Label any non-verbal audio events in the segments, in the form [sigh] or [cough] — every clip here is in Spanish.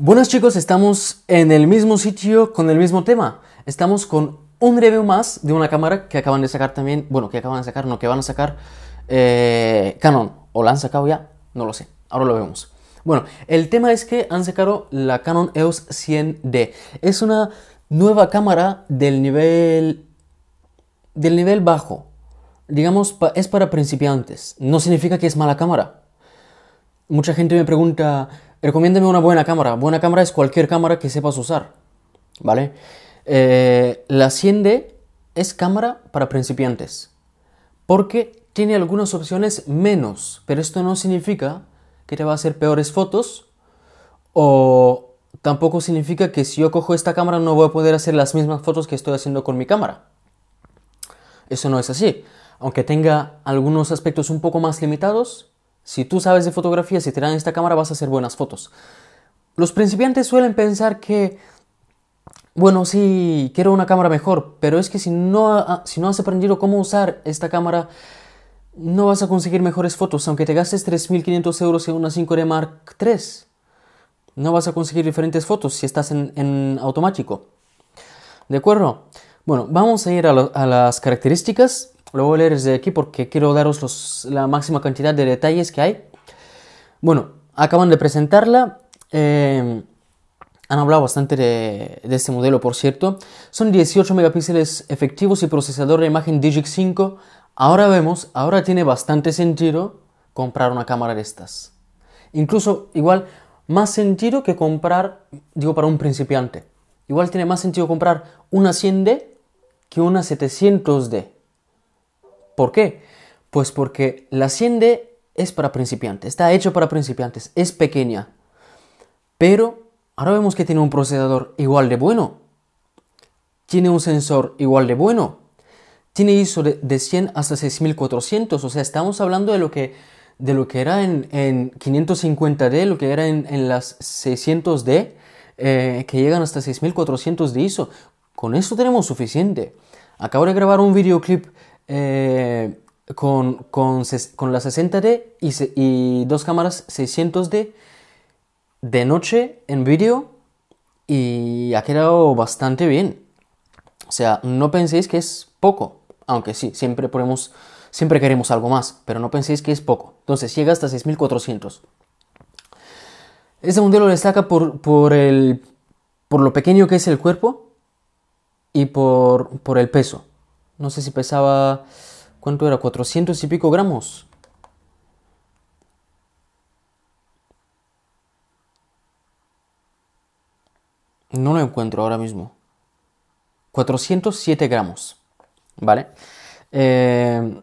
Buenas chicos, estamos en el mismo sitio con el mismo tema. Estamos con un review más de una cámara que acaban de sacar también, bueno, que acaban de sacar, no, que van a sacar eh, Canon. ¿O la han sacado ya? No lo sé, ahora lo vemos. Bueno, el tema es que han sacado la Canon EOS 100D. Es una nueva cámara del nivel, del nivel bajo. Digamos, es para principiantes. No significa que es mala cámara. Mucha gente me pregunta, Recomiéndame una buena cámara. Buena cámara es cualquier cámara que sepas usar, ¿vale? Eh, la 100D es cámara para principiantes, porque tiene algunas opciones menos, pero esto no significa que te va a hacer peores fotos o tampoco significa que si yo cojo esta cámara no voy a poder hacer las mismas fotos que estoy haciendo con mi cámara. Eso no es así. Aunque tenga algunos aspectos un poco más limitados, si tú sabes de fotografía, si te dan esta cámara, vas a hacer buenas fotos. Los principiantes suelen pensar que, bueno, sí, quiero una cámara mejor, pero es que si no, si no has aprendido cómo usar esta cámara, no vas a conseguir mejores fotos, aunque te gastes 3.500 euros en una 5D Mark III. No vas a conseguir diferentes fotos si estás en, automático. ¿De acuerdo? Bueno, vamos a ir a las características lo voy a leer desde aquí porque quiero daros la máxima cantidad de detalles que hay. Bueno, acaban de presentarla. Eh, han hablado bastante de, de, este modelo, por cierto. Son 18 megapíxeles efectivos y procesador de imagen Digic 5. Ahora vemos, ahora tiene bastante sentido comprar una cámara de estas. Incluso, igual, más sentido que comprar, digo, para un principiante. Igual tiene más sentido comprar una 100D que una 700D. ¿Por qué? Pues porque la 100D es para principiantes, está hecho para principiantes, es pequeña. Pero ahora vemos que tiene un procesador igual de bueno, tiene un sensor igual de bueno, tiene ISO de, 100 hasta 6400, o sea, estamos hablando de lo que, de lo que era en, 550D, lo que era en, las 600D, eh, que llegan hasta 6400 de ISO. Con eso tenemos suficiente. Acabo de grabar un videoclip eh, con, con, la 60D y, dos cámaras 600D de noche en vídeo y ha quedado bastante bien. O sea, no penséis que es poco, aunque sí, siempre podemos, siempre queremos algo más, pero no penséis que es poco. Entonces llega hasta 6400. Este modelo destaca por, por, el, por lo pequeño que es el cuerpo y por el peso. No sé si pesaba, ¿cuánto era? 400 y pico gramos. No lo encuentro ahora mismo. 407 gramos. ¿Vale? Eh,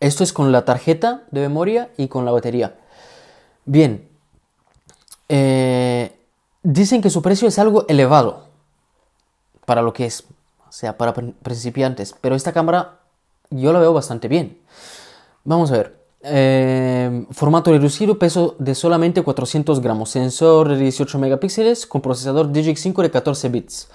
esto es con la tarjeta de memoria y con la batería. Bien. Eh, dicen que su precio es algo elevado para lo que es o sea, para principiantes. Pero esta cámara yo la veo bastante bien. Vamos a ver. Em, formato reducido, peso de solamente 400 gramos, sensor de 18 megapíxeles con procesador Digic 5 de 14 bits.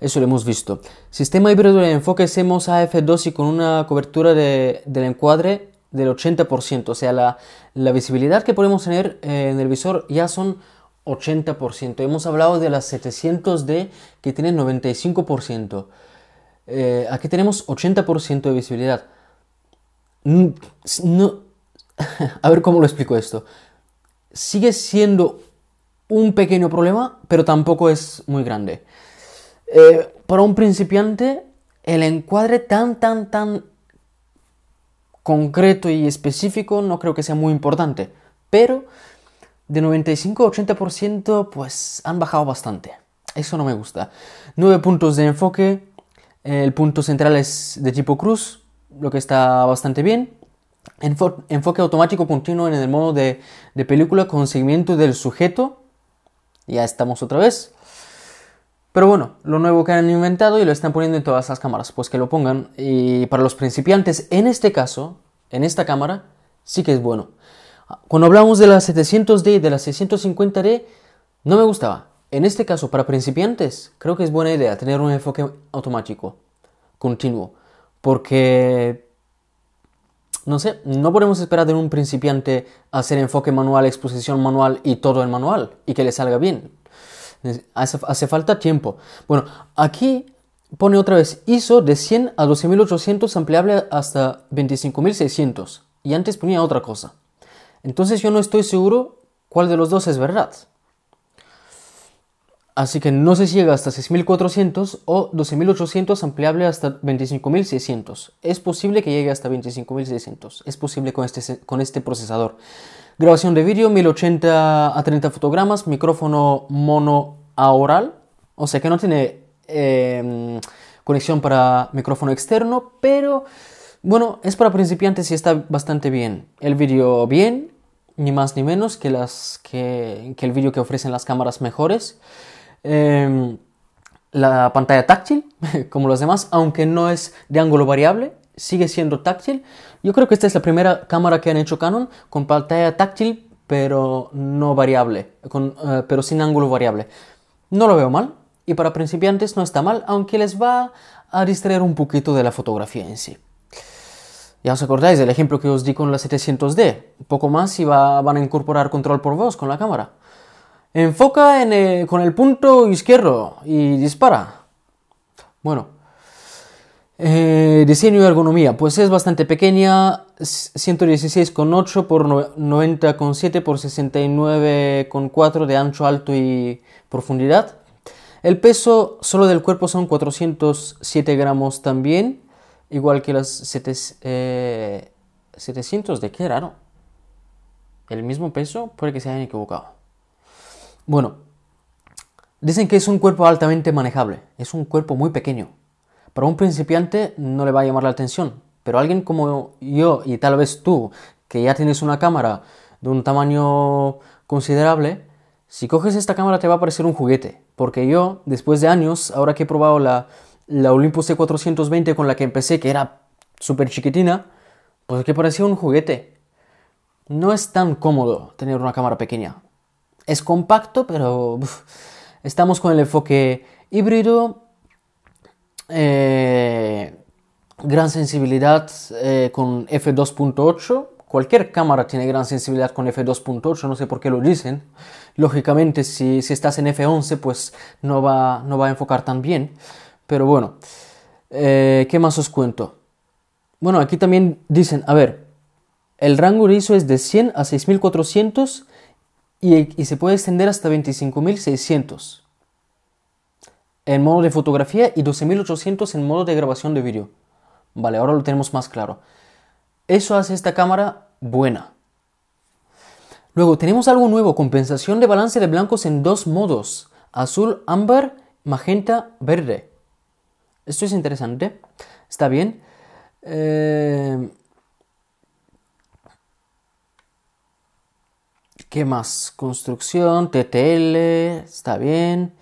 Eso lo hemos visto. Sistema híbrido de enfoque CMOS AF2 y con una cobertura de, del encuadre del 80%. O sea, la, visibilidad que podemos tener eh, en el visor ya son 80%. Hemos hablado de las 700D que tienen 95%. Eh, aquí tenemos 80% de visibilidad. Mm, no, [laughs] a ver cómo lo explico esto. Sigue siendo un pequeño problema, pero tampoco es muy grande. Eh, para un principiante, el encuadre tan, tan, tan concreto y específico no creo que sea muy importante. Pero de 95 a 80% pues han bajado bastante. Eso no me gusta. 9 puntos de enfoque. El punto central es de tipo cruz, lo que está bastante bien. enfoque automático continuo en el modo de, de película con seguimiento del sujeto. Ya estamos otra vez. Pero bueno, lo nuevo que han inventado y lo están poniendo en todas las cámaras, pues que lo pongan. Y para los principiantes, en este caso, en esta cámara, sí que es bueno. Cuando hablamos de la 700D y de la 650D, no me gustaba. En este caso, para principiantes, creo que es buena idea tener un enfoque automático, continuo, porque, no sé, no podemos esperar de un principiante hacer enfoque manual, exposición manual y todo el manual y que le salga bien. Hace, hace falta tiempo. Bueno, aquí pone otra vez ISO de 100 a 12800 ampliable hasta 25600 y antes ponía otra cosa entonces yo no estoy seguro cuál de los dos es verdad. Así que no sé si llega hasta 6400 o 12800 ampliable hasta 25600. Es posible que llegue hasta 25600. Es posible con este, con este procesador. Grabación de vídeo 1080 a 30 fotogramas, micrófono mono aural, o sea que no tiene em, conexión para micrófono externo, pero bueno, es para principiantes y está bastante bien. El vídeo bien, ni más ni menos que, las, que, el vídeo que ofrecen las cámaras mejores. Em, la pantalla táctil, [laughs] como las demás, aunque no es de ángulo variable, sigue siendo táctil. Yo creo que esta es la primera cámara que han hecho Canon con pantalla táctil, pero no variable, eh, pero sin ángulo variable. No lo veo mal y para principiantes no está mal, aunque les va a distraer un poquito de la fotografía en sí. Ya os acordáis del ejemplo que os di con la 700D. Un poco más y van a incorporar control por voz con la cámara. Enfoca eh, con el punto izquierdo y dispara. Bueno. Eh, diseño y ergonomía. Pues es bastante pequeña. 116,8 por 90,7 por 69,4 de ancho, alto y profundidad. El peso solo del cuerpo son 407 gramos también igual que las 700 eh, de qué raro. El mismo peso, puede que se hayan equivocado. Bueno, dicen que es un cuerpo altamente manejable, es un cuerpo muy pequeño. Para un principiante no le va a llamar la atención, pero alguien como yo y tal vez tú, que ya tienes una cámara de un tamaño considerable, si coges esta cámara te va a parecer un juguete, porque yo, después de años, ahora que he probado la la Olympus C420 con la que empecé, que era súper chiquitina, pues que parecía un juguete. No es tan cómodo tener una cámara pequeña. Es compacto, pero estamos con el enfoque híbrido, eh, gran sensibilidad eh, con f2.8. Cualquier cámara tiene gran sensibilidad con f2.8, no sé por qué lo dicen. Lógicamente, si, estás en f11, pues no va, no va a enfocar tan bien. Pero bueno, eh, ¿qué más os cuento? Bueno, aquí también dicen, a ver, el rango ISO es de 100 a 6400 y se puede extender hasta 25600 en modo de fotografía y 12800 en modo de grabación de vídeo. Vale, ahora lo tenemos más claro. Eso hace esta cámara buena. Luego tenemos algo nuevo, compensación de balance de blancos en dos modos, azul, ámbar, magenta, verde. Esto es interesante. Está bien. Eh, ¿Qué más? Construcción, TTL, está bien.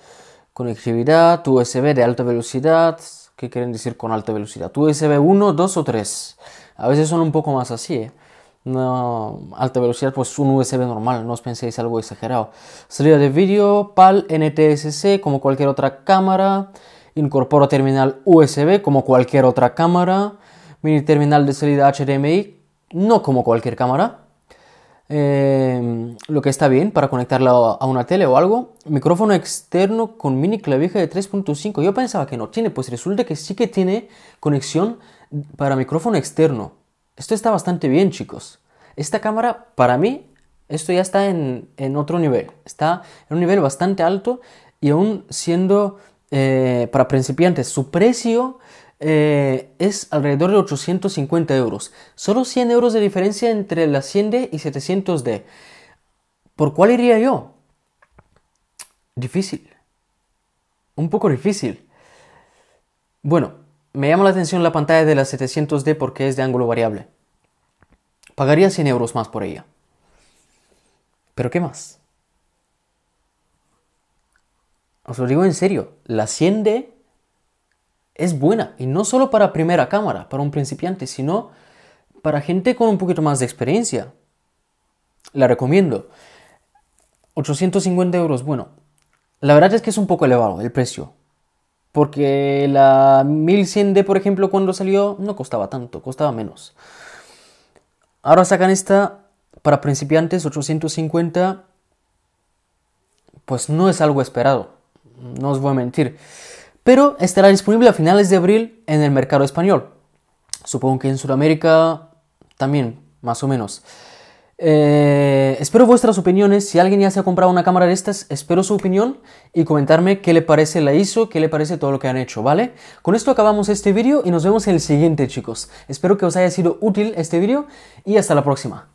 Conectividad, USB de alta velocidad. ¿Qué quieren decir con alta velocidad? USB 1, 2 o 3. A veces son un poco más así. ¿eh? No, alta velocidad, pues un USB normal, no os penséis algo exagerado. Salida de vídeo, PAL, NTSC, como cualquier otra cámara. Incorpora terminal USB como cualquier otra cámara. Mini terminal de salida HDMI, no como cualquier cámara. Em, lo que está bien para conectarla a una tele o algo. Micrófono externo con mini clavija de 3.5. Yo pensaba que no tiene, pues resulta que sí que tiene conexión para micrófono externo. Esto está bastante bien, chicos. Esta cámara, para mí, esto ya está en, en otro nivel. Está en un nivel bastante alto y aún siendo eh, para principiantes. Su precio eh, es alrededor de 850 euros. Solo 100 euros de diferencia entre la 100D y 700D. ¿Por cuál iría yo? Difícil. Un poco difícil. Bueno, me llama la atención la pantalla de la 700D porque es de ángulo variable. Pagaría 100 euros más por ella. Pero ¿qué más? os lo digo en serio, la 100D es buena y no solo para primera cámara, para un principiante, sino para gente con un poquito más de experiencia. La recomiendo. 850 euros, bueno, la verdad es que es un poco elevado el precio. Porque la 1100D, por ejemplo, cuando salió, no costaba tanto, costaba menos. Ahora sacan esta para principiantes, 850. Pues no es algo esperado no os voy a mentir. Pero estará disponible a finales de abril en el mercado español. Supongo que en Sudamérica también, más o menos. Eh, espero vuestras opiniones. Si alguien ya se ha comprado una cámara de estas, espero su opinión y comentarme qué le parece la ISO, qué le parece todo lo que han hecho, ¿vale? Con esto acabamos este vídeo y nos vemos en el siguiente, chicos. Espero que os haya sido útil este vídeo y hasta la próxima.